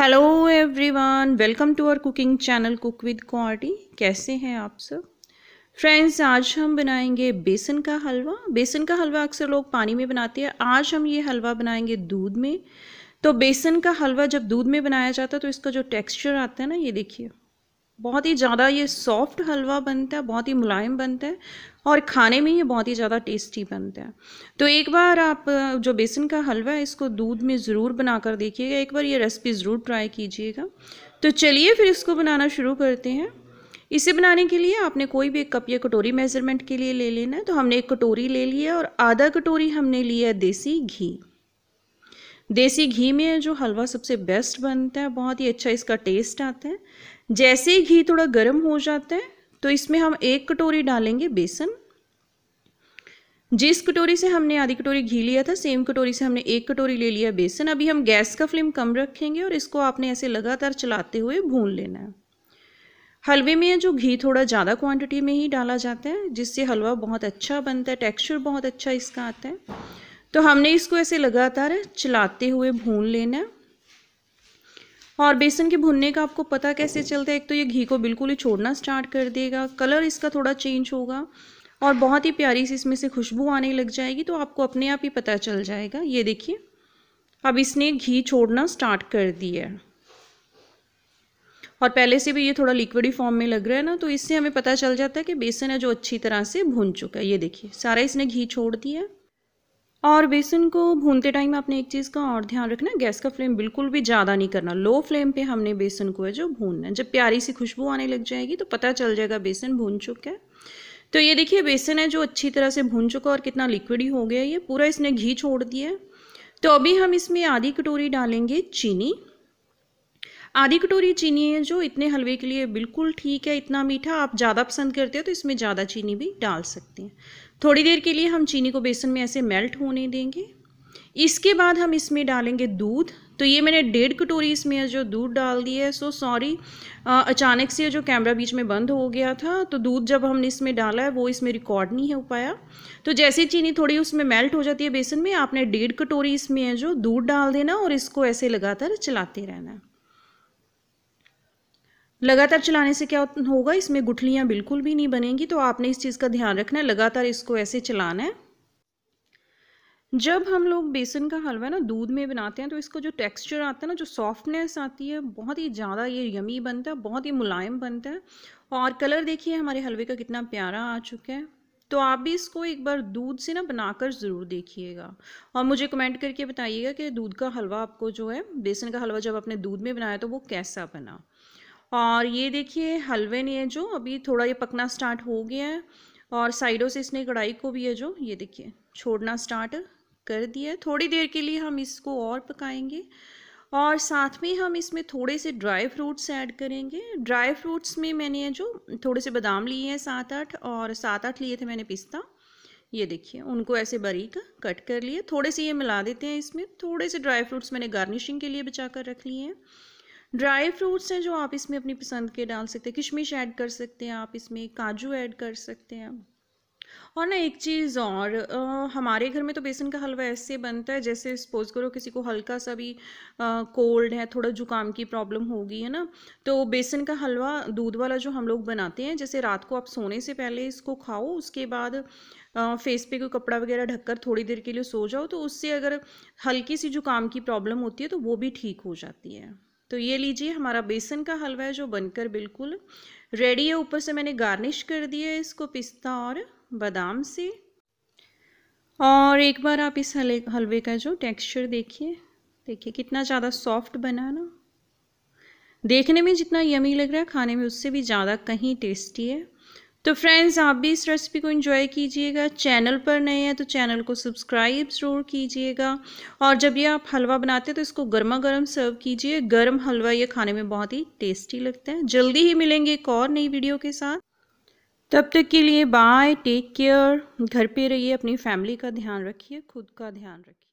hello everyone welcome to our cooking channel cook with Qwerty कैसे हैं आप सब फ्रेंड्स आज हम बनाएंगे बेसन का हलवा बेसन का हलवा अक्सर लोग पानी में बनाते हैं आज हम ये हलवा बनाएंगे दूध में तो बेसन का हलवा जब दूध में बनाया जाता है तो इसका जो टेक्सचर आता है ना ये देखिए बहुत ही ज़्यादा ये सॉफ्ट हलवा बनता है बहुत ही मुलायम बनता है और खाने में ये बहुत ही ज़्यादा टेस्टी बनता है तो एक बार आप जो बेसन का हलवा है इसको दूध में ज़रूर बना कर देखिएगा एक बार ये रेसिपी ज़रूर ट्राई कीजिएगा तो चलिए फिर इसको बनाना शुरू करते हैं इसे बनाने के लिए आपने कोई भी एक कप या कटोरी मेज़रमेंट के लिए ले लेना है तो हमने एक कटोरी ले लिया और आधा कटोरी हमने लिया देसी घी देसी घी में जो हलवा सबसे बेस्ट बनता है बहुत ही अच्छा इसका टेस्ट आता है जैसे ही घी थोड़ा गर्म हो जाता है तो इसमें हम एक कटोरी डालेंगे बेसन जिस कटोरी से हमने आधी कटोरी घी लिया था सेम कटोरी से हमने एक कटोरी ले लिया बेसन अभी हम गैस का फ्लेम कम रखेंगे और इसको आपने ऐसे लगातार चलाते हुए भून लेना है हलवे में जो घी थोड़ा ज़्यादा क्वांटिटी में ही डाला जाता है जिससे हलवा बहुत अच्छा बनता है टेक्स्चर बहुत अच्छा इसका आता है तो हमने इसको ऐसे लगातार चलाते हुए भून लेना है और बेसन के भुनने का आपको पता कैसे चलता है एक तो ये घी को बिल्कुल ही छोड़ना स्टार्ट कर देगा कलर इसका थोड़ा चेंज होगा और बहुत ही प्यारी सी इसमें से खुशबू आने लग जाएगी तो आपको अपने आप ही पता चल जाएगा ये देखिए अब इसने घी छोड़ना स्टार्ट कर दिया है और पहले से भी ये थोड़ा लिक्विडी फॉर्म में लग रहा है ना तो इससे हमें पता चल जाता है कि बेसन है जो अच्छी तरह से भुन चुका है ये देखिए सारा इसने घी छोड़ दिया और बेसन को भूनते टाइम आपने एक चीज़ का और ध्यान रखना गैस का फ्लेम बिल्कुल भी ज़्यादा नहीं करना लो फ्लेम पे हमने बेसन को है जो भूनना है जब प्यारी सी खुशबू आने लग जाएगी तो पता चल जाएगा बेसन भून चुका है तो ये देखिए बेसन है जो अच्छी तरह से भून चुका और कितना लिक्विड ही हो गया ये पूरा इसने घी छोड़ दिया तो अभी हम इसमें आधी कटोरी डालेंगे चीनी आधी कटोरी चीनी है जो इतने हलवे के लिए बिल्कुल ठीक है इतना मीठा आप ज़्यादा पसंद करते हो तो इसमें ज़्यादा चीनी भी डाल सकते हैं थोड़ी देर के लिए हम चीनी को बेसन में ऐसे मेल्ट होने देंगे इसके बाद हम इसमें डालेंगे दूध तो ये मैंने डेढ़ कटोरी इसमें जो दूध डाल दिया है सो सॉरी अचानक से जो कैमरा बीच में बंद हो गया था तो दूध जब हमने इसमें डाला है वो इसमें रिकॉर्ड नहीं हो पाया तो जैसे चीनी थोड़ी उसमें मेल्ट हो जाती है बेसन में आपने डेढ़ कटोरी इसमें जो दूध डाल देना और इसको ऐसे लगातार चलाते रहना लगातार चलाने से क्या होगा इसमें गुठलियाँ बिल्कुल भी नहीं बनेंगी तो आपने इस चीज़ का ध्यान रखना है लगातार इसको ऐसे चलाना है जब हम लोग बेसन का हलवा ना दूध में बनाते हैं तो इसको जो टेक्सचर आता है ना जो सॉफ्टनेस आती है बहुत ही ज़्यादा ये यमी बनता है बहुत ही मुलायम बनता है और कलर देखिए हमारे हलवे का कितना प्यारा आ चुका है तो आप भी इसको एक बार दूध से ना बनाकर ज़रूर देखिएगा और मुझे कमेंट करके बताइएगा कि दूध का हलवा आपको जो है बेसन का हलवा जब आपने दूध में बनाया तो वो कैसा बना और ये देखिए हलवे ने है जो अभी थोड़ा ये पकना स्टार्ट हो गया है और साइडों से इसने कढ़ाई को भी है जो ये देखिए छोड़ना स्टार्ट कर दिया है थोड़ी देर के लिए हम इसको और पकाएंगे और साथ में हम इसमें थोड़े से ड्राई फ्रूट्स ऐड करेंगे ड्राई फ्रूट्स में मैंने जो थोड़े से बादाम लिए हैं सात आठ और सात आठ लिए थे मैंने पिस्ता ये देखिए उनको ऐसे बारीक कट कर लिए थोड़े से ये मिला देते हैं इसमें थोड़े से ड्राई फ्रूट्स मैंने गार्निशिंग के लिए बचा कर रख लिए हैं ड्राई फ्रूट्स हैं जो आप इसमें अपनी पसंद के डाल सकते हैं किशमिश ऐड कर सकते हैं आप इसमें काजू ऐड कर सकते हैं और ना एक चीज़ और आ, हमारे घर में तो बेसन का हलवा ऐसे बनता है जैसे सपोज करो किसी को हल्का सा भी कोल्ड है थोड़ा जुकाम की प्रॉब्लम होगी है ना तो बेसन का हलवा दूध वाला जो हम लोग बनाते हैं जैसे रात को आप सोने से पहले इसको खाओ उसके बाद फेस पे कोई कपड़ा वगैरह ढककर थोड़ी देर के लिए सो जाओ तो उससे अगर हल्की सी जुकाम की प्रॉब्लम होती है तो वो भी ठीक हो जाती है तो ये लीजिए हमारा बेसन का हलवा है जो बनकर बिल्कुल रेडी है ऊपर से मैंने गार्निश कर दिया है इसको पिस्ता और बादाम से और एक बार आप इस हले हलवे का जो टेक्सचर देखिए देखिए कितना ज़्यादा सॉफ्ट बना ना देखने में जितना यमी लग रहा है खाने में उससे भी ज़्यादा कहीं टेस्टी है तो फ्रेंड्स आप भी इस रेसिपी को एंजॉय कीजिएगा चैनल पर नए हैं तो चैनल को सब्सक्राइब ज़रूर कीजिएगा और जब ये आप हलवा बनाते हैं तो इसको गर्मा गर्म सर्व कीजिए गर्म हलवा ये खाने में बहुत ही टेस्टी लगता है जल्दी ही मिलेंगे एक और नई वीडियो के साथ तब तक के लिए बाय टेक केयर घर पे रहिए अपनी फैमिली का ध्यान रखिए खुद का ध्यान रखिए